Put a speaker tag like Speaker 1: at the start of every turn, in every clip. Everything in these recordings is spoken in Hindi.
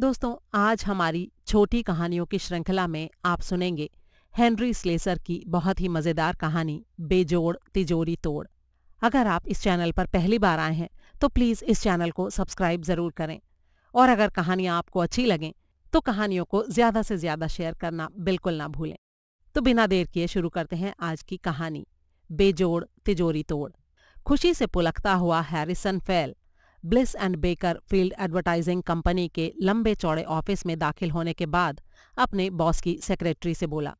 Speaker 1: दोस्तों आज हमारी छोटी कहानियों की श्रृंखला में आप सुनेंगे हेनरी स्लेसर की बहुत ही मज़ेदार कहानी बेजोड़ तिजोरी तोड़ अगर आप इस चैनल पर पहली बार आए हैं तो प्लीज़ इस चैनल को सब्सक्राइब ज़रूर करें और अगर कहानियां आपको अच्छी लगें तो कहानियों को ज़्यादा से ज़्यादा शेयर करना बिल्कुल ना भूलें तो बिना देर किए शुरू करते हैं आज की कहानी बेजोड़ तिजोरी तोड़ खुशी से पुलकता हुआ Harrison Fell Bliss and Baker Field advertising company के लंबे चौड़े ऑफिस में दाखिल होने के बाद अपने बॉस की सेक्रेटरी से बोला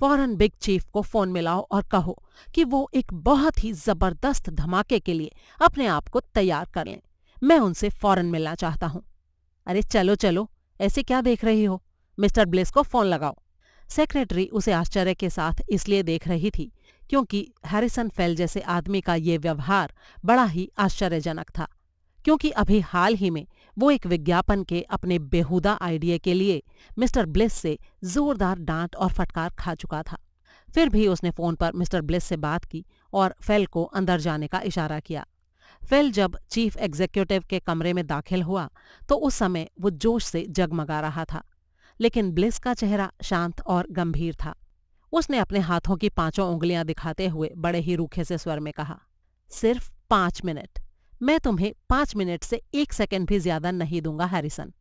Speaker 1: फौरन बिग चीफ को फोन मिलाओ और कहो कि वो एक बहुत ही जबरदस्त धमाके के लिए अपने आप को तैयार कर लें मैं उनसे फौरन मिलना चाहता हूं अरे चलो चलो ऐसे क्या देख रही हो मिस्टर ब्लिस को फोन लगाओ सेक्रेटरी उसे आश्चर्य के साथ इसलिए देख रही थी क्योंकि हैरिसन फेल जैसे आदमी का ये व्यवहार बड़ा ही आश्चर्यजनक था क्योंकि अभी हाल ही में वो एक विज्ञापन के अपने बेहुदा आइडिया के लिए मिस्टर ब्लिस से जोरदार डांट और फटकार खा चुका था फिर भी उसने फोन पर मिस्टर ब्लिस से बात की और फेल को अंदर जाने का इशारा किया फेल जब चीफ एग्जीक्यूटिव के कमरे में दाखिल हुआ तो उस समय वो जोश से जगमगा रहा था लेकिन ब्लिस का चेहरा शांत और गंभीर था उसने अपने हाथों की पांचों उंगलियां दिखाते हुए बड़े ही रूखे से स्वर में कहा सिर्फ पांच मिनट मैं तुम्हें पांच मिनट से एक सेकंड भी ज्यादा नहीं दूंगा हैरिसन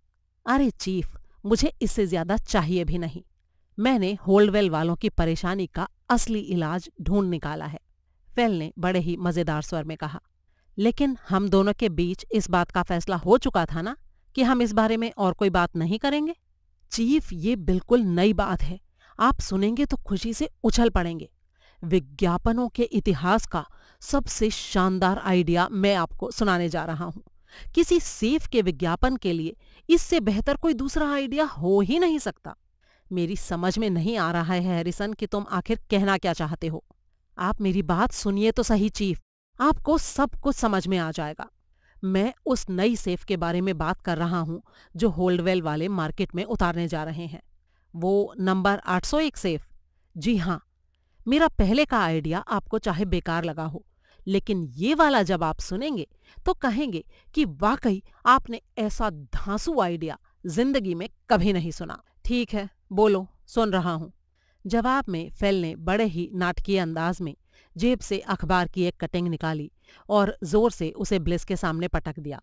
Speaker 1: अरे चीफ मुझे इससे ज्यादा चाहिए भी नहीं मैंने होल्डवेल वालों की परेशानी का असली इलाज ढूंढ निकाला है वेल ने बड़े ही मजेदार स्वर में कहा लेकिन हम दोनों के बीच इस बात का फैसला हो चुका था ना कि हम इस बारे में और कोई बात नहीं करेंगे चीफ ये बिल्कुल नई बात है आप सुनेंगे तो खुशी से उछल पड़ेंगे विज्ञापनों के इतिहास का सबसे शानदार आइडिया मैं आपको सुनाने जा रहा हूं किसी सेफ के विज्ञापन के लिए इससे बेहतर कोई दूसरा आइडिया हो ही नहीं सकता मेरी समझ में नहीं आ रहा है हैरिसन कि तुम आखिर कहना क्या चाहते हो आप मेरी बात सुनिए तो सही चीफ आपको सब कुछ समझ में आ जाएगा मैं उस नई सेफ के बारे में बात कर रहा हूं जो होल्डवेल वाले मार्केट में उतारने जा रहे हैं वो नंबर 801 सेफ जी हां मेरा पहले का आइडिया आपको चाहे बेकार लगा हो लेकिन ये वाला जब आप सुनेंगे तो कहेंगे कि वाकई आपने ऐसा धांसू आइडिया जिंदगी में कभी नहीं सुना ठीक है बोलो सुन रहा हूं जवाब में फेल ने बड़े ही नाटकीय अंदाज में जेब से अखबार की एक कटिंग निकाली और जोर से उसे ब्लिस के सामने पटक दिया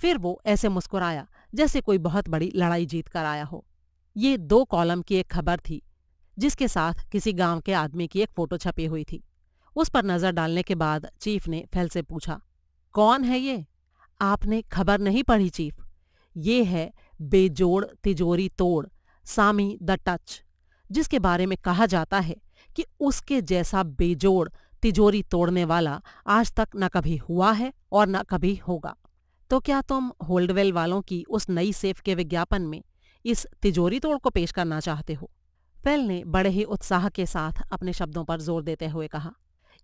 Speaker 1: फिर वो ऐसे मुस्कुराया जैसे कोई बहुत बड़ी लड़ाई जीत कर आया हो ये दो कॉलम की एक खबर थी जिसके साथ किसी गांव के आदमी की एक फोटो छपी हुई थी उस पर नजर डालने के बाद चीफ ने फैल से पूछा कौन है ये आपने खबर नहीं पढ़ी चीफ ये है बेजोड़ तिजोरी तोड़ सामी द टच जिसके बारे में कहा जाता है कि उसके जैसा बेजोड़ तिजोरी तोड़ने वाला आज तक न कभी हुआ है और न कभी होगा तो क्या तुम होल्डवेल वालों की उस नई सेफ के विज्ञापन में इस तिजोरी तोड़ को पेश करना चाहते हो फेल ने बड़े ही उत्साह के साथ अपने शब्दों पर जोर देते हुए कहा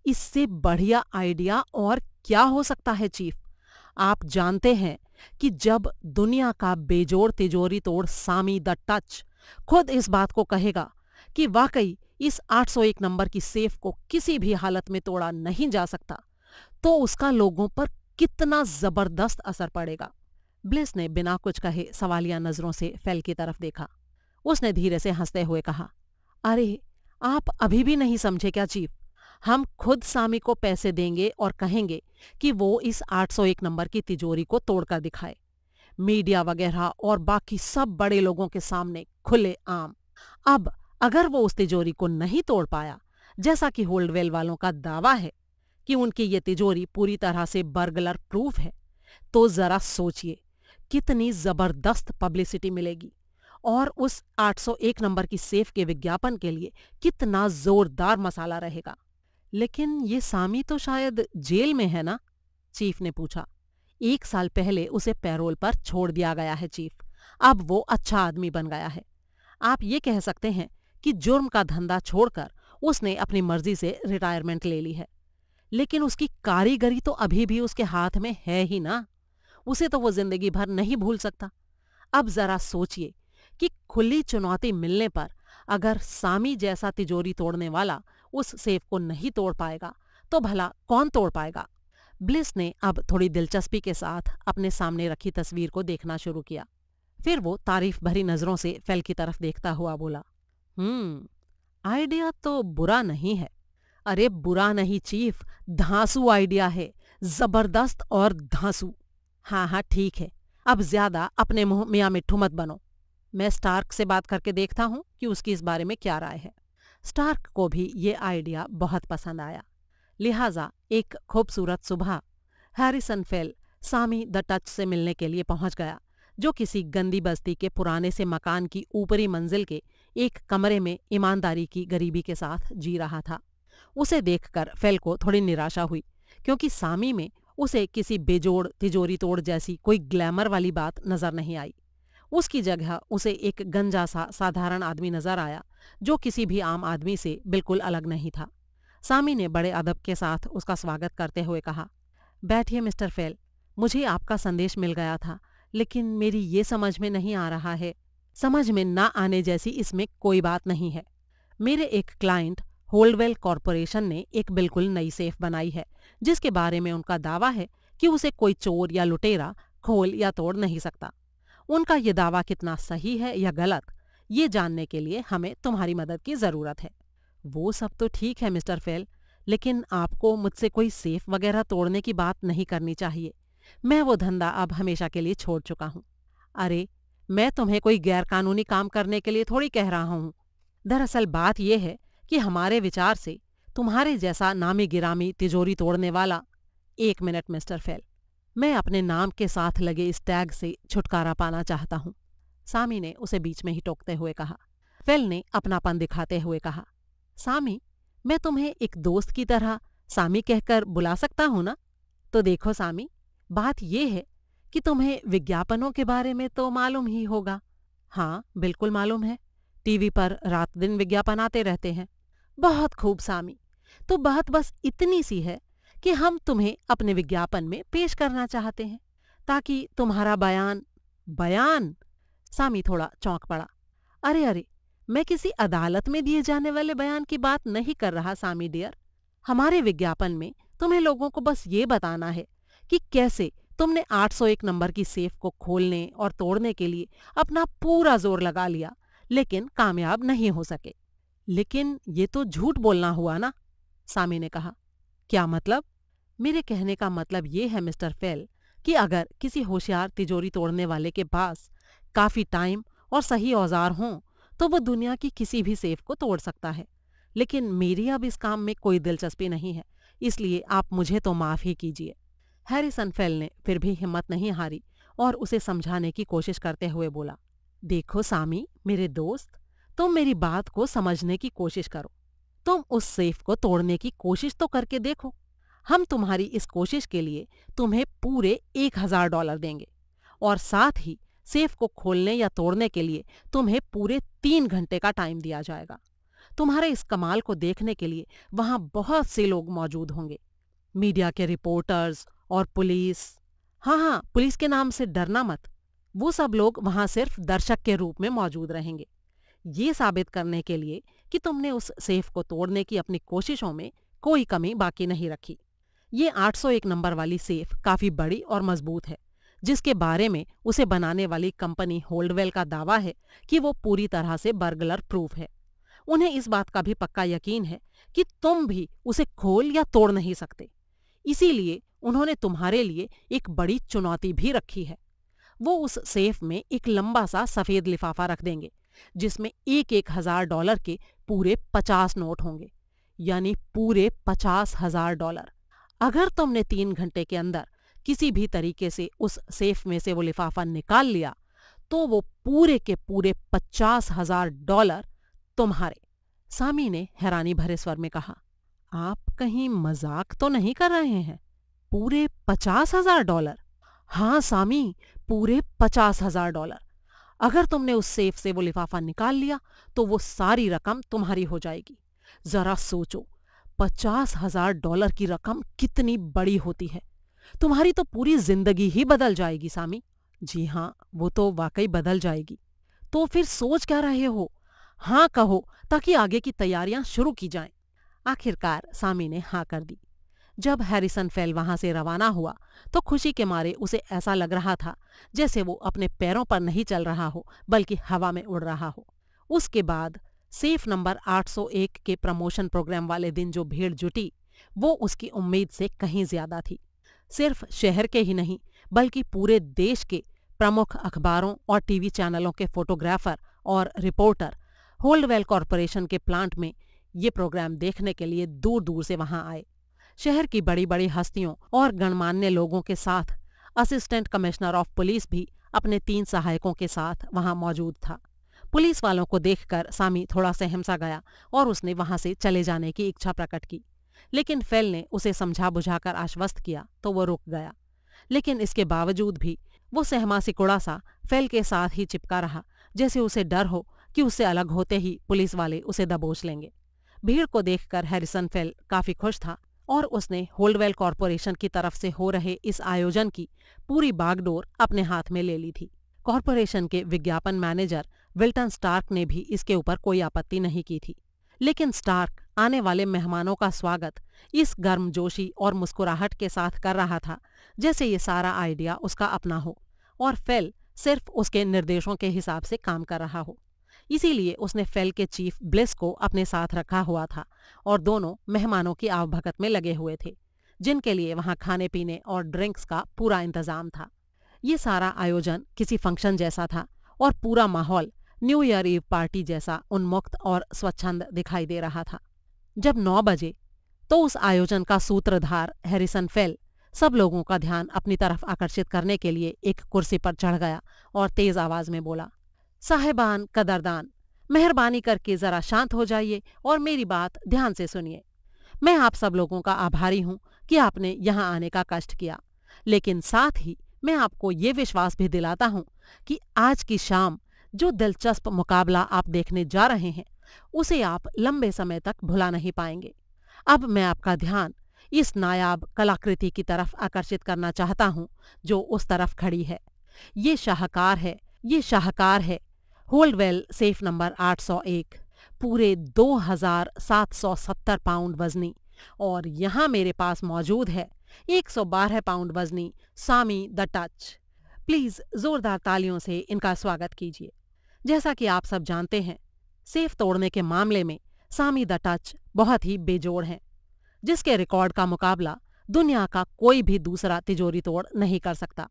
Speaker 1: इससे बढ़िया आइडिया और क्या हो सकता है चीफ आप जानते हैं कि जब दुनिया का बेजोड़ तिजोरी तोड़ सामी द टच खुद इस बात को कहेगा कि वाकई इस 801 नंबर की सेफ को किसी भी हालत में तोड़ा नहीं जा सकता तो उसका लोगों पर कितना जबरदस्त असर पड़ेगा ब्लिस ने बिना कुछ कहे सवालिया नजरों से फेल की तरफ देखा उसने धीरे से हंसते हुए कहा अरे आप अभी भी नहीं समझे क्या चीफ हम खुद सामी को पैसे देंगे और कहेंगे कि वो इस 801 नंबर की तिजोरी को तोड़कर दिखाए मीडिया वगैरह और बाकी सब बड़े लोगों के सामने खुले आम अब अगर वो उस तिजोरी को नहीं तोड़ पाया जैसा कि होल्डवेल वालों का दावा है कि उनकी ये तिजोरी पूरी तरह से बर्गलर प्रूफ है तो जरा सोचिए कितनी जबरदस्त पब्लिसिटी मिलेगी और उस 801 नंबर की सेफ के विज्ञापन के लिए कितना जोरदार मसाला रहेगा लेकिन ये सामी तो शायद जेल में है ना चीफ ने पूछा एक साल पहले उसे पैरोल पर छोड़ दिया गया है चीफ अब वो अच्छा आदमी बन गया है आप ये कह सकते हैं कि जुर्म का धंधा छोड़कर उसने अपनी मर्जी से रिटायरमेंट ले ली है लेकिन उसकी कारीगरी तो अभी भी उसके हाथ में है ही ना उसे तो वो जिंदगी भर नहीं भूल सकता अब जरा सोचिए कि खुली चुनौती मिलने पर अगर सामी जैसा तिजोरी तोड़ने वाला उस सेफ को नहीं तोड़ पाएगा तो भला कौन तोड़ पाएगा ब्लिस ने अब थोड़ी दिलचस्पी के साथ अपने सामने रखी तस्वीर को देखना शुरू किया फिर वो तारीफ भरी नजरों से फेल की तरफ देखता हुआ बोला हम्म आइडिया तो बुरा नहीं है अरे बुरा नहीं चीफ धांसू आइडिया है जबरदस्त और धांसू हाँ हाँ ठीक है अब ज्यादा अपने मुंह मियाँ मिट्ठू मत बनो मैं स्टार्क से बात करके देखता हूं कि उसकी इस बारे में क्या राय है स्टार्क को भी ये आइडिया बहुत पसंद आया लिहाजा एक खूबसूरत सुबह Harrison Fell Sammy the touch से मिलने के लिए पहुंच गया जो किसी गंदी बस्ती के पुराने से मकान की ऊपरी मंजिल के एक कमरे में ईमानदारी की गरीबी के साथ जी रहा था उसे देखकर फेल को थोड़ी निराशा हुई क्योंकि सामी में उसे किसी बेजोड़ तिजोरी तोड़ जैसी कोई ग्लैमर वाली बात नजर नहीं आई उसकी जगह उसे एक गंजा सा साधारण आदमी नजर आया जो किसी भी आम आदमी से बिल्कुल अलग नहीं था सामी ने बड़े अदब के साथ उसका स्वागत करते हुए कहा बैठिए मिस्टर फेल मुझे आपका संदेश मिल गया था लेकिन मेरी ये समझ में नहीं आ रहा है समझ में ना आने जैसी इसमें कोई बात नहीं है मेरे एक क्लाइंट होल्डवेल कॉरपोरेशन ने एक बिल्कुल नई सेफ बनाई है जिसके बारे में उनका दावा है कि उसे कोई चोर या लुटेरा खोल या तोड़ नहीं सकता उनका ये दावा कितना सही है या गलत ये जानने के लिए हमें तुम्हारी मदद की ज़रूरत है वो सब तो ठीक है मिस्टर फेल लेकिन आपको मुझसे कोई सेफ वगैरह तोड़ने की बात नहीं करनी चाहिए मैं वो धंधा अब हमेशा के लिए छोड़ चुका हूँ अरे मैं तुम्हें कोई गैरकानूनी काम करने के लिए थोड़ी कह रहा हूँ दरअसल बात यह है कि हमारे विचार से तुम्हारे जैसा नामी गिरामी तिजोरी तोड़ने वाला एक मिनट मिस्टर फेल मैं अपने नाम के साथ लगे इस टैग से छुटकारा पाना चाहता हूँ सामी ने उसे बीच में ही टोकते हुए कहा फेल ने अपनापन दिखाते हुए कहा सामी मैं तुम्हें एक दोस्त की तरह सामी कहकर बुला सकता हूँ ना तो देखो सामी बात यह है कि तुम्हें विज्ञापनों के बारे में तो मालूम ही होगा हाँ बिल्कुल मालूम है टीवी पर रात दिन विज्ञापन आते रहते हैं बहुत खूब सामी तो बात बस इतनी सी है कि हम तुम्हें अपने विज्ञापन में पेश करना चाहते हैं ताकि तुम्हारा बयान बयान सामी थोड़ा चौंक पड़ा अरे अरे मैं किसी अदालत में दिए जाने वाले बयान की बात नहीं कर रहा सामी डियर हमारे विज्ञापन में तुम्हें लोगों को बस ये बताना है कि कैसे तुमने 801 नंबर की सेफ को खोलने और तोड़ने के लिए अपना पूरा जोर लगा लिया लेकिन कामयाब नहीं हो सके लेकिन ये तो झूठ बोलना हुआ ना सामी ने कहा क्या मतलब मेरे कहने का मतलब ये है मिस्टर फेल कि अगर किसी होशियार तिजोरी तोड़ने वाले के पास काफी टाइम और सही औजार हों तो वह दुनिया की किसी भी सेफ को तोड़ सकता है लेकिन मेरी अब इस काम में कोई दिलचस्पी नहीं है इसलिए आप मुझे तो माफ ही कीजिए हैरिसन फेल ने फिर भी हिम्मत नहीं हारी और उसे समझाने की कोशिश करते हुए बोला देखो सामी मेरे दोस्त तुम मेरी बात को समझने की कोशिश करो तुम उस सेफ को तोड़ने की कोशिश तो करके देखो हम तुम्हारी इस कोशिश के लिए तुम्हें पूरे एक हजार डॉलर देंगे और साथ ही सेफ को खोलने या तोड़ने के लिए तुम्हें पूरे तीन घंटे का टाइम दिया जाएगा तुम्हारे इस कमाल को देखने के लिए वहां बहुत से लोग मौजूद होंगे मीडिया के रिपोर्टर्स और पुलिस हाँ हाँ पुलिस के नाम से डरना मत वो सब लोग वहां सिर्फ दर्शक के रूप में मौजूद रहेंगे ये साबित करने के लिए कि तुमने उस सेफ को तोड़ने की अपनी कोशिशों में कोई कमी बाकी नहीं रखी ये 801 नंबर वाली सेफ काफी बड़ी और मजबूत है जिसके बारे में उसे बनाने वाली कंपनी होल्डवेल का दावा है कि वो पूरी तरह से बर्गलर प्रूफ है उन्हें इस बात का भी पक्का यकीन है कि तुम भी उसे खोल या तोड़ नहीं सकते इसीलिए उन्होंने तुम्हारे लिए एक बड़ी चुनौती भी रखी है वो उस सेफ में एक लंबा सा सफेद लिफाफा रख देंगे जिसमें एक एक हजार डॉलर के पूरे पचास नोट होंगे यानी पूरे पचास हजार डॉलर अगर तुमने तीन घंटे के अंदर किसी भी तरीके से उस सेफ में से वो लिफाफा निकाल लिया तो वो पूरे के पूरे पचास हजार डॉलर तुम्हारे सामी ने हैरानी भरे स्वर में कहा आप कहीं मजाक तो नहीं कर रहे हैं पूरे पचास हजार डॉलर हाँ सामी पूरे पचास हजार डॉलर अगर तुमने उस सेफ से वो लिफाफा निकाल लिया तो वो सारी रकम तुम्हारी हो जाएगी जरा सोचो पचास हजार डॉलर की रकम कितनी बड़ी होती है तुम्हारी तो पूरी जिंदगी ही बदल जाएगी सामी जी हाँ वो तो वाकई बदल जाएगी तो फिर सोच क्या रहे हो हाँ कहो ताकि आगे की तैयारियां शुरू की जाएं। आखिरकार सामी ने हाँ कर दी जब हैरिसन फेल वहां से रवाना हुआ तो खुशी के मारे उसे ऐसा लग रहा था जैसे वो अपने पैरों पर नहीं चल रहा हो बल्कि हवा में उड़ रहा हो उसके बाद सेफ नंबर 801 के प्रमोशन प्रोग्राम वाले दिन जो भीड़ जुटी वो उसकी उम्मीद से कहीं ज्यादा थी सिर्फ शहर के ही नहीं बल्कि पूरे देश के प्रमुख अखबारों और टीवी चैनलों के फोटोग्राफर और रिपोर्टर होल्डवेल कॉरपोरेशन के प्लांट में ये प्रोग्राम देखने के लिए दूर दूर से वहां आए शहर की बड़ी बड़ी हस्तियों और गणमान्य लोगों के साथ असिस्टेंट कमिश्नर ऑफ पुलिस भी अपने तीन सहायकों के साथ वहां मौजूद था पुलिस वालों को देखकर सामी थोड़ा सहमसा गया और उसने वहां से चले जाने की इच्छा प्रकट की लेकिन फेल ने उसे समझा बुझाकर आश्वस्त किया तो वो रुक गया लेकिन इसके बावजूद भी वो सहमा सिकुड़ा सा फेल के साथ ही चिपका रहा जैसे उसे डर हो कि उससे अलग होते ही पुलिस वाले उसे दबोच लेंगे भीड़ को देखकर हैरिसन फेल काफी खुश था और उसने होल्डवेल कॉरपोरेशन की तरफ से हो रहे इस आयोजन की पूरी बागडोर अपने हाथ में ले ली थी कॉरपोरेशन के विज्ञापन मैनेजर विल्टन स्टार्क ने भी इसके ऊपर कोई आपत्ति नहीं की थी लेकिन स्टार्क आने वाले मेहमानों का स्वागत इस गर्मजोशी और मुस्कुराहट के साथ कर रहा था जैसे ये सारा आइडिया उसका अपना हो और फेल सिर्फ उसके निर्देशों के हिसाब से काम कर रहा हो इसीलिए उसने फेल के चीफ ब्लिस को अपने साथ रखा हुआ था और दोनों मेहमानों की आवभगत में लगे हुए थे जिनके लिए वहां खाने पीने और ड्रिंक्स का पूरा इंतजाम था ये सारा आयोजन किसी फंक्शन जैसा था और पूरा माहौल न्यू ईयर ईव पार्टी जैसा उन्मुक्त और स्वच्छंद दिखाई दे रहा था जब नौ बजे तो उस आयोजन का सूत्रधार हैरिसन फेल सब लोगों का ध्यान अपनी तरफ आकर्षित करने के लिए एक कुर्सी पर चढ़ गया और तेज आवाज में बोला साहेबान कदरदान मेहरबानी करके ज़रा शांत हो जाइए और मेरी बात ध्यान से सुनिए मैं आप सब लोगों का आभारी हूं कि आपने यहाँ आने का कष्ट किया लेकिन साथ ही मैं आपको ये विश्वास भी दिलाता हूँ कि आज की शाम जो दिलचस्प मुकाबला आप देखने जा रहे हैं उसे आप लंबे समय तक भुला नहीं पाएंगे अब मैं आपका ध्यान इस नायाब कलाकृति की तरफ आकर्षित करना चाहता हूँ जो उस तरफ खड़ी है ये शाहकार है ये शाहकार है होल्डवेल सेफ नंबर 801 पूरे 2770 पाउंड वजनी और यहाँ मेरे पास मौजूद है 112 पाउंड वजनी सामी द टच प्लीज जोरदार तालियों से इनका स्वागत कीजिए जैसा कि आप सब जानते हैं सेफ तोड़ने के मामले में सामी द टच बहुत ही बेजोड़ हैं जिसके रिकॉर्ड का मुकाबला दुनिया का कोई भी दूसरा तिजोरी तोड़ नहीं कर सकता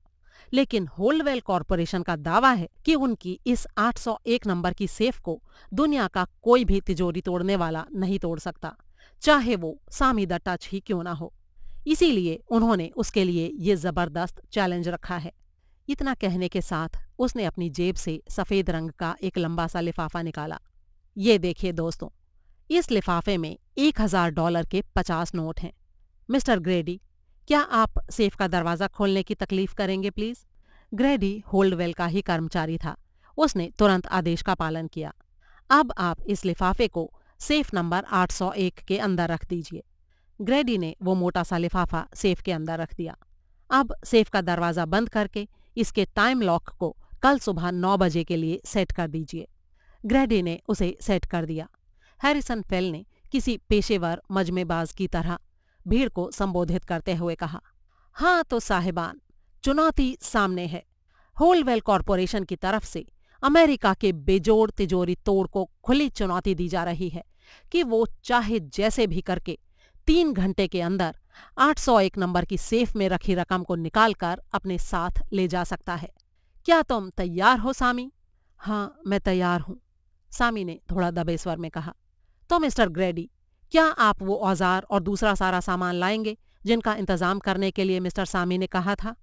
Speaker 1: लेकिन होलवेल कॉरपोरेशन का दावा है कि उनकी इस 801 नंबर की सेफ को दुनिया का कोई भी तिजोरी तोड़ने वाला नहीं तोड़ सकता चाहे वो सामी द टच ही क्यों ना हो इसीलिए उन्होंने उसके लिए ये जबरदस्त चैलेंज रखा है इतना कहने के साथ उसने अपनी जेब से सफेद रंग का एक लंबा सा लिफाफा निकाला ये देखिए दोस्तों इस लिफाफे में एक हजार डॉलर के पचास नोट हैं मिस्टर ग्रेडी क्या आप सेफ का दरवाजा खोलने की तकलीफ करेंगे प्लीज ग्रेडी होल्डवेल का ही कर्मचारी था उसने तुरंत आदेश का पालन किया अब आप इस लिफाफे को सेफ नंबर 801 के अंदर रख दीजिए ग्रेडी ने वो मोटा सा लिफाफा सेफ के अंदर रख दिया अब सेफ का दरवाजा बंद करके इसके टाइम लॉक को कल सुबह नौ बजे के लिए सेट कर दीजिए ग्रेडी ने उसे सेट कर दिया हैरिसन फेल ने किसी पेशेवर मजमेबाज की तरह भीड़ को संबोधित करते हुए कहा हाँ तो साहिबान चुनौती सामने है होलवेल कॉरपोरेशन की तरफ से अमेरिका के बेजोड़ तिजोरी तोड़ को खुली चुनौती दी जा रही है कि वो चाहे जैसे भी करके तीन घंटे के अंदर 801 नंबर की सेफ में रखी रकम को निकालकर अपने साथ ले जा सकता है क्या तुम तैयार हो सामी हाँ मैं तैयार हूं सामी ने थोड़ा दबे स्वर में कहा तो मिस्टर ग्रेडी क्या आप वो औजार और दूसरा सारा सामान लाएंगे जिनका इंतजाम करने के लिए मिस्टर सामी ने कहा था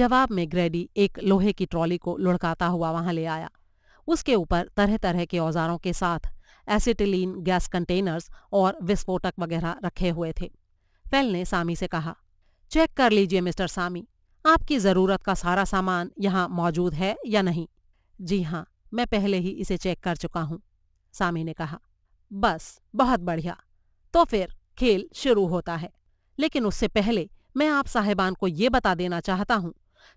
Speaker 1: जवाब में ग्रेडी एक लोहे की ट्रॉली को लुढ़काता हुआ वहां ले आया उसके ऊपर तरह तरह के औजारों के साथ एसिटिलीन गैस कंटेनर्स और विस्फोटक वगैरह रखे हुए थे फेल ने सामी से कहा चेक कर लीजिए मिस्टर सामी आपकी ज़रूरत का सारा सामान यहाँ मौजूद है या नहीं जी हाँ मैं पहले ही इसे चेक कर चुका हूँ सामी ने कहा बस बहुत बढ़िया तो फिर खेल शुरू होता है लेकिन उससे पहले मैं आप साहेबान को ये बता देना चाहता हूँ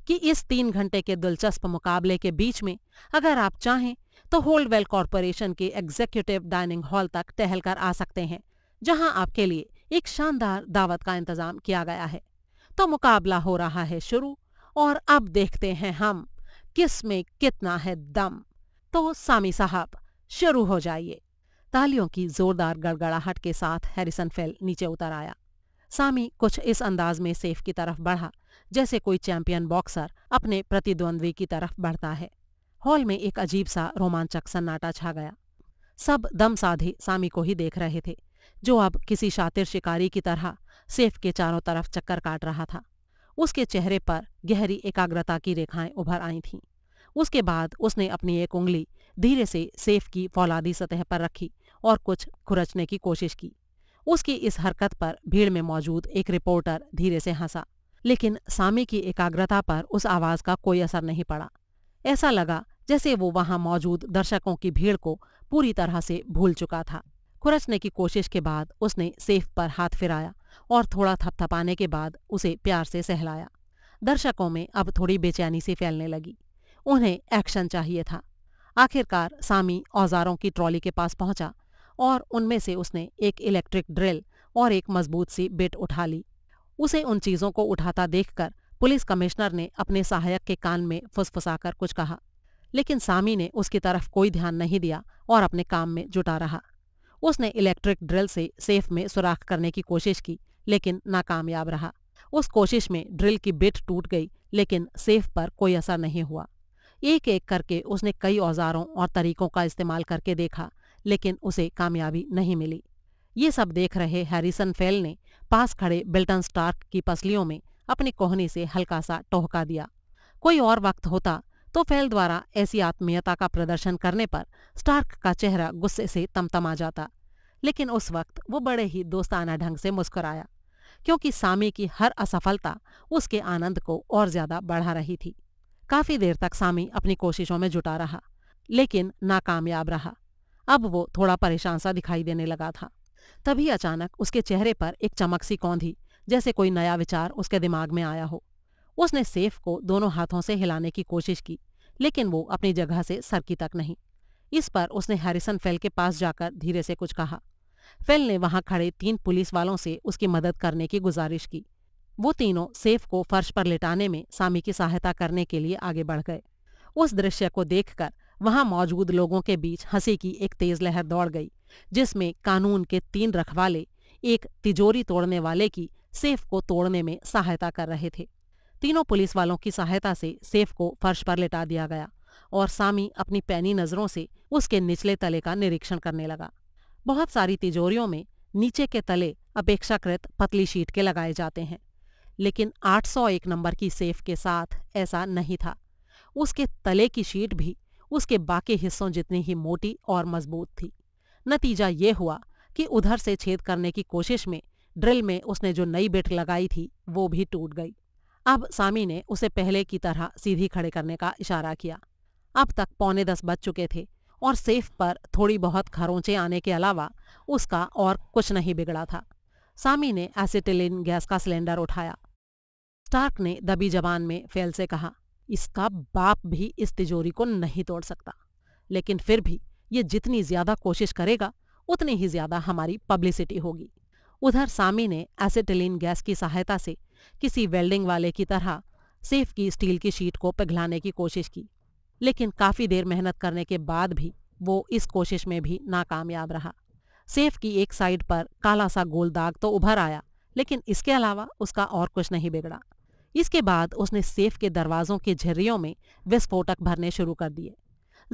Speaker 1: कि इस तीन घंटे के दिलचस्प मुकाबले के बीच में अगर आप चाहें तो होल्डवेल कॉरपोरेशन के एग्जीक्यूटिव डाइनिंग हॉल तक टहल कर आ सकते हैं जहां आपके लिए एक शानदार दावत का इंतजाम किया गया है तो मुकाबला हो रहा है शुरू और अब देखते हैं हम किस में कितना है दम तो सामी साहब शुरू हो जाइए तालियों की जोरदार गड़गड़ाहट के साथ हैरिसन फेल नीचे उतर आया सामी कुछ इस अंदाज में सेफ की तरफ बढ़ा जैसे कोई चैंपियन बॉक्सर अपने प्रतिद्वंद्वी की तरफ बढ़ता है हॉल में एक अजीब सा रोमांचक सन्नाटा छा गया सब दम साधे सामी को ही देख रहे थे जो अब किसी शातिर शिकारी की तरह सेफ के चारों तरफ चक्कर काट रहा था उसके चेहरे पर गहरी एकाग्रता की रेखाएं उभर आई थीं उसके बाद उसने अपनी एक उंगली धीरे से सेफ की फौलादी सतह पर रखी और कुछ खुरचने की कोशिश की उसकी इस हरकत पर भीड़ में मौजूद एक रिपोर्टर धीरे से हंसा लेकिन सामी की एकाग्रता पर उस आवाज का कोई असर नहीं पड़ा ऐसा लगा जैसे वो वहां मौजूद दर्शकों की भीड़ को पूरी तरह से भूल चुका था खुरचने की कोशिश के बाद उसने सेफ पर हाथ फिराया और थोड़ा थपथपाने के बाद उसे प्यार से सहलाया दर्शकों में अब थोड़ी बेचैनी सी फैलने लगी उन्हें एक्शन चाहिए था आखिरकार सामी औजारों की ट्रॉली के पास पहुंचा और उनमें से उसने एक इलेक्ट्रिक ड्रिल और एक मजबूत सी बिट उठा ली उसे उन चीजों को उठाता देखकर पुलिस कमिश्नर ने अपने सहायक के कान में फुसफुसाकर कुछ कहा लेकिन सामी ने उसकी तरफ कोई ध्यान नहीं दिया और अपने काम में जुटा रहा उसने इलेक्ट्रिक ड्रिल से सेफ में सुराख करने की कोशिश की लेकिन नाकामयाब रहा उस कोशिश में ड्रिल की बिट टूट गई लेकिन सेफ पर कोई असर नहीं हुआ एक एक करके उसने कई औजारों और तरीकों का इस्तेमाल करके देखा लेकिन उसे कामयाबी नहीं मिली ये सब देख रहे हैरिसन फेल ने पास खड़े बिल्टन स्टार्क की पसलियों में अपनी कोहनी से हल्का सा टोहका दिया कोई और वक्त होता तो फेल द्वारा ऐसी आत्मीयता का प्रदर्शन करने पर स्टार्क का चेहरा गुस्से से तमतमा जाता लेकिन उस वक्त वो बड़े ही दोस्ताना ढंग से मुस्कुराया क्योंकि सामी की हर असफलता उसके आनंद को और ज्यादा बढ़ा रही थी काफी देर तक सामी अपनी कोशिशों में जुटा रहा लेकिन नाकामयाब रहा अब वो थोड़ा परेशान सा दिखाई देने लगा था तभी अचानक उसके चेहरे पर एक चमक सी कौंधी जैसे कोई नया विचार उसके दिमाग में आया हो उसने सेफ को दोनों हाथों से हिलाने की कोशिश की लेकिन वो अपनी जगह से सरकी तक नहीं इस पर उसने हैरिसन फेल के पास जाकर धीरे से कुछ कहा फेल ने वहां खड़े तीन पुलिस वालों से उसकी मदद करने की गुजारिश की वो तीनों सेफ को फर्श पर लेटाने में सामी की सहायता करने के लिए आगे बढ़ गए उस दृश्य को देखकर वहां मौजूद लोगों के बीच हंसी की एक तेज लहर दौड़ गई जिसमें कानून के तीन रखवाले एक तिजोरी तोड़ने वाले की सेफ को तोड़ने में सहायता कर रहे थे तीनों पुलिस वालों की सहायता से सेफ को फर्श पर लिटा दिया गया और सामी अपनी पैनी नजरों से उसके निचले तले का निरीक्षण करने लगा बहुत सारी तिजोरियों में नीचे के तले अपेक्षाकृत पतली शीट के लगाए जाते हैं लेकिन 801 नंबर की सेफ के साथ ऐसा नहीं था उसके तले की शीट भी उसके बाकी हिस्सों जितनी ही मोटी और मजबूत थी नतीजा ये हुआ कि उधर से छेद करने की कोशिश में ड्रिल में उसने जो नई बिट लगाई थी वो भी टूट गई अब सामी ने उसे पहले की तरह सीधी खड़े करने का इशारा किया अब तक पौने दस बज चुके थे और सेफ पर थोड़ी बहुत खरोंचे आने के अलावा उसका और कुछ नहीं बिगड़ा था सामी ने एसिटिलिन गैस का सिलेंडर उठाया स्टार्क ने दबी जबान में फेल से कहा इसका बाप भी इस तिजोरी को नहीं तोड़ सकता लेकिन फिर भी ये जितनी ज्यादा कोशिश करेगा उतनी ही ज्यादा हमारी पब्लिसिटी होगी उधर सामी ने एसिटिलीन गैस की सहायता से किसी वेल्डिंग वाले की तरह सेफ की स्टील की शीट को पिघलाने की कोशिश की लेकिन काफी देर मेहनत करने के बाद भी वो इस कोशिश में भी नाकामयाब रहा सेफ की एक साइड पर काला सा गोल दाग तो उभर आया लेकिन इसके अलावा उसका और कुछ नहीं बिगड़ा इसके बाद उसने सेफ के दरवाजों के झर्रियों में विस्फोटक भरने शुरू कर दिए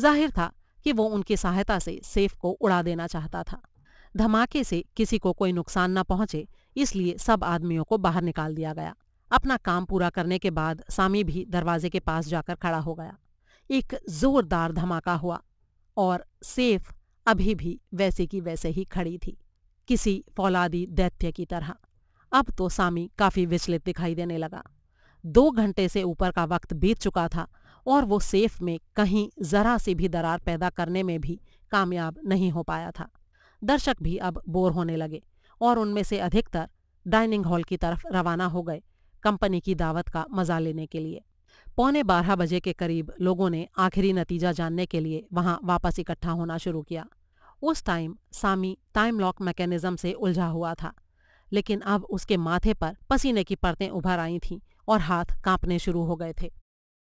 Speaker 1: जाहिर था कि वो उनकी सहायता से सेफ को उड़ा देना चाहता था धमाके से किसी को कोई नुकसान न पहुंचे इसलिए सब आदमियों को बाहर निकाल दिया गया अपना काम पूरा करने के बाद सामी भी दरवाजे के पास जाकर खड़ा हो गया एक जोरदार धमाका हुआ और सेफ अभी भी वैसे की वैसे ही खड़ी थी किसी फौलादी दैत्य की तरह अब तो सामी काफी विचलित दिखाई देने लगा दो घंटे से ऊपर का वक्त बीत चुका था और वो सेफ में कहीं जरा सी भी दरार पैदा करने में भी कामयाब नहीं हो पाया था दर्शक भी अब बोर होने लगे और उनमें से अधिकतर डाइनिंग हॉल की तरफ रवाना हो गए कंपनी की दावत का मजा लेने के लिए पौने बारह बजे के करीब लोगों ने आखिरी नतीजा जानने के लिए वहां वापस इकट्ठा होना शुरू किया उस time Sammy time lock mechanism से उलझा हुआ था लेकिन अब उसके माथे पर पसीने की परतें उभर आई थीं और हाथ कांपने शुरू हो गए थे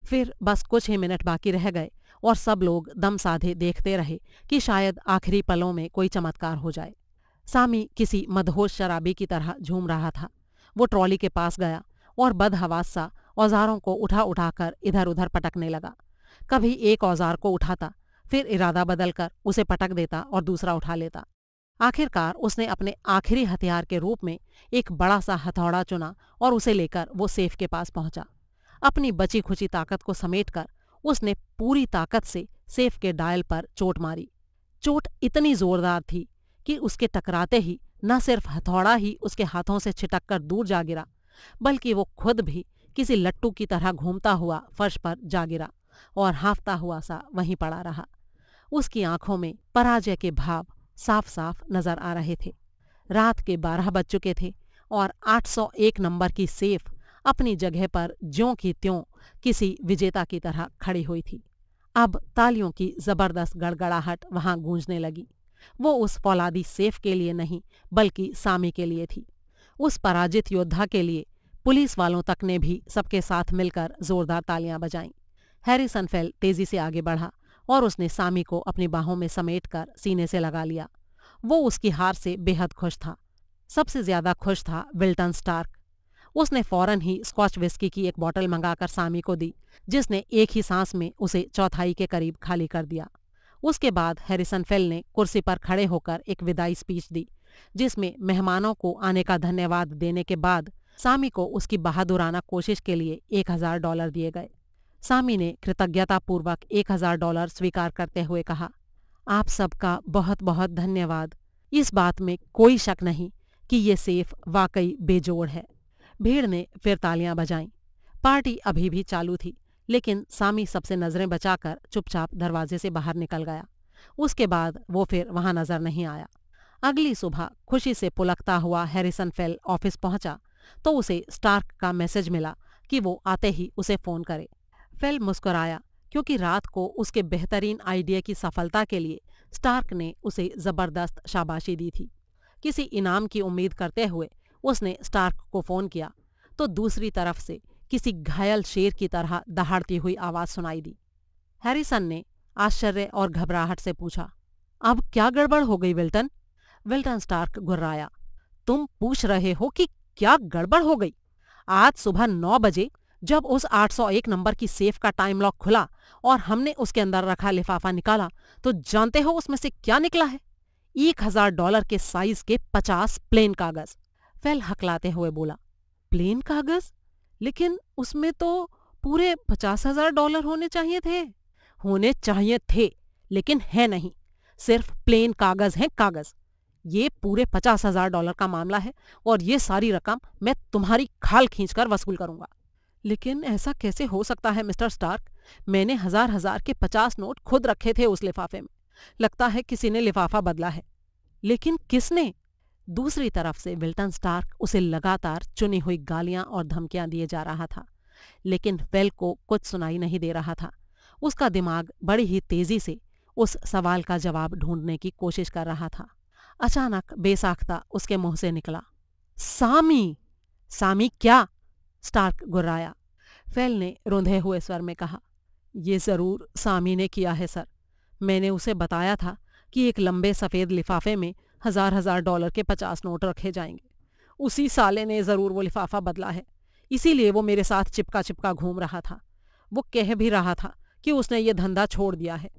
Speaker 1: फिर बस कुछ ही मिनट बाकी रह गए और सब लोग दम साधे देखते रहे कि शायद आखिरी पलों में कोई चमत्कार हो जाए सामी किसी मदहोश शराबी की तरह झूम रहा था वो ट्रॉली के पास गया और बदहवास सा औजारों को उठा उठाकर इधर उधर पटकने लगा कभी एक औजार को उठाता फिर इरादा बदलकर उसे पटक देता और दूसरा उठा लेता आखिरकार उसने अपने आखिरी हथियार के रूप में एक बड़ा सा हथौड़ा चुना और उसे लेकर वो सेफ के पास पहुंचा अपनी बची खुची ताकत को समेटकर उसने पूरी ताकत से सेफ के डायल पर चोट मारी चोट इतनी जोरदार थी कि उसके टकराते ही न सिर्फ हथौड़ा ही उसके हाथों से छिटक कर दूर जा गिरा बल्कि वो खुद भी किसी लट्टू की तरह घूमता हुआ फर्श पर जा गिरा और हाफता हुआ सा वहीं पड़ा रहा उसकी आंखों में पराजय के भाव साफ साफ नजर आ रहे थे रात के बारह बज चुके थे और 801 नंबर की सेफ अपनी जगह पर ज्यों की त्यों किसी विजेता की तरह खड़ी हुई थी अब तालियों की जबरदस्त गड़गड़ाहट वहां गूंजने लगी वो उस फौलादी सेफ के लिए नहीं बल्कि सामी के लिए थी उस पराजित योद्धा के लिए पुलिस वालों तक ने भी सबके साथ मिलकर जोरदार तालियां बजाईं हैरिसनफेल तेजी से आगे बढ़ा और उसने सामी को अपनी बाहों में समेट कर सीने से लगा लिया वो उसकी हार से बेहद खुश था सबसे ज्यादा खुश था विल्टन स्टार्क उसने फौरन ही स्कॉच विस्की की एक बोतल मंगाकर सामी को दी जिसने एक ही सांस में उसे चौथाई के करीब खाली कर दिया उसके बाद हैरिसन फेल ने कुर्सी पर खड़े होकर एक विदाई स्पीच दी जिसमें मेहमानों को आने का धन्यवाद देने के बाद सामी को उसकी बहादुराना कोशिश के लिए एक हजार डॉलर दिए गए सामी ने कृतज्ञतापूर्वक एक हजार डॉलर स्वीकार करते हुए कहा आप सबका बहुत बहुत धन्यवाद इस बात में कोई शक नहीं कि ये सेफ वाकई बेजोड़ है भीड़ ने फिर तालियां बजाईं पार्टी अभी भी चालू थी लेकिन सामी सबसे नजरें बचाकर चुपचाप दरवाजे से बाहर निकल गया उसके बाद वो फिर वहां नजर नहीं आया अगली सुबह खुशी से पुलकता हुआ हैरिसन फेल ऑफिस पहुंचा तो उसे स्टार्क का मैसेज मिला कि वो आते ही उसे फोन करे फेल मुस्कुराया क्योंकि रात को उसके बेहतरीन आइडिया की सफलता के लिए स्टार्क ने उसे जबरदस्त शाबाशी दी थी किसी इनाम की उम्मीद करते हुए उसने स्टार्क को फोन किया तो दूसरी तरफ से किसी घायल शेर की तरह दहाड़ती हुई आवाज सुनाई दी हैरिसन ने आश्चर्य और घबराहट से पूछा अब क्या गड़बड़ हो गई विल्टन विल्टन स्टार्क गुर्राया तुम पूछ रहे हो कि क्या गड़बड़ हो गई आज सुबह नौ बजे जब उस 801 नंबर की सेफ का टाइम लॉक खुला और हमने उसके अंदर रखा लिफाफा निकाला तो जानते हो उसमें से क्या निकला है एक हजार डॉलर के साइज के पचास प्लेन कागज फैल हकलाते हुए बोला प्लेन कागज लेकिन उसमें तो पूरे पचास हजार डॉलर होने चाहिए थे होने चाहिए थे लेकिन है नहीं सिर्फ प्लेन कागज है कागज ये पूरे पचास हजार डॉलर का मामला है और ये सारी रकम मैं तुम्हारी खाल खींचकर वसूल करूंगा लेकिन ऐसा कैसे हो सकता है मिस्टर स्टार्क मैंने हजार हजार के पचास नोट खुद रखे थे उस लिफाफे में लगता है किसी ने लिफाफा बदला है लेकिन किसने दूसरी तरफ से विल्टन स्टार्क उसे लगातार चुनी हुई गालियां और धमकियां दिए जा रहा था लेकिन फेल को कुछ सुनाई नहीं दे रहा था उसका दिमाग बड़ी ही तेजी से उस सवाल का जवाब ढूंढने की कोशिश कर रहा था अचानक बेसाख्ता उसके मुंह से निकला सामी सामी क्या स्टार्क गुर्राया फेल ने रोंधे हुए स्वर में कहा ये ज़रूर सामी ने किया है सर मैंने उसे बताया था कि एक लंबे सफ़ेद लिफाफे में हज़ार हज़ार डॉलर के पचास नोट रखे जाएंगे उसी साले ने ज़रूर वो लिफाफा बदला है इसीलिए वो मेरे साथ चिपका चिपका घूम रहा था वो कह भी रहा था कि उसने ये धंधा छोड़ दिया है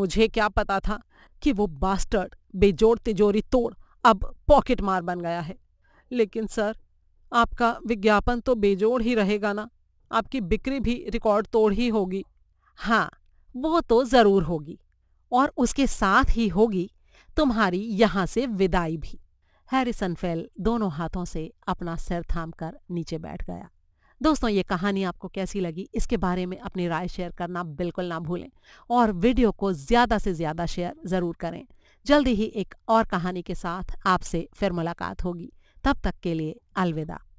Speaker 1: मुझे क्या पता था कि वो बास्टर्ड बेजोड़ तिजोरी तोड़ अब पॉकेट मार बन गया है लेकिन सर आपका विज्ञापन तो बेजोड़ ही रहेगा ना आपकी बिक्री भी रिकॉर्ड तोड़ ही होगी हाँ वो तो ज़रूर होगी और उसके साथ ही होगी तुम्हारी यहाँ से विदाई भी हैरिसन फेल दोनों हाथों से अपना सिर थाम कर नीचे बैठ गया दोस्तों ये कहानी आपको कैसी लगी इसके बारे में अपनी राय शेयर करना बिल्कुल ना भूलें और वीडियो को ज़्यादा से ज़्यादा शेयर ज़रूर करें जल्दी ही एक और कहानी के साथ आपसे फिर मुलाकात होगी तब तक के लिए अलविदा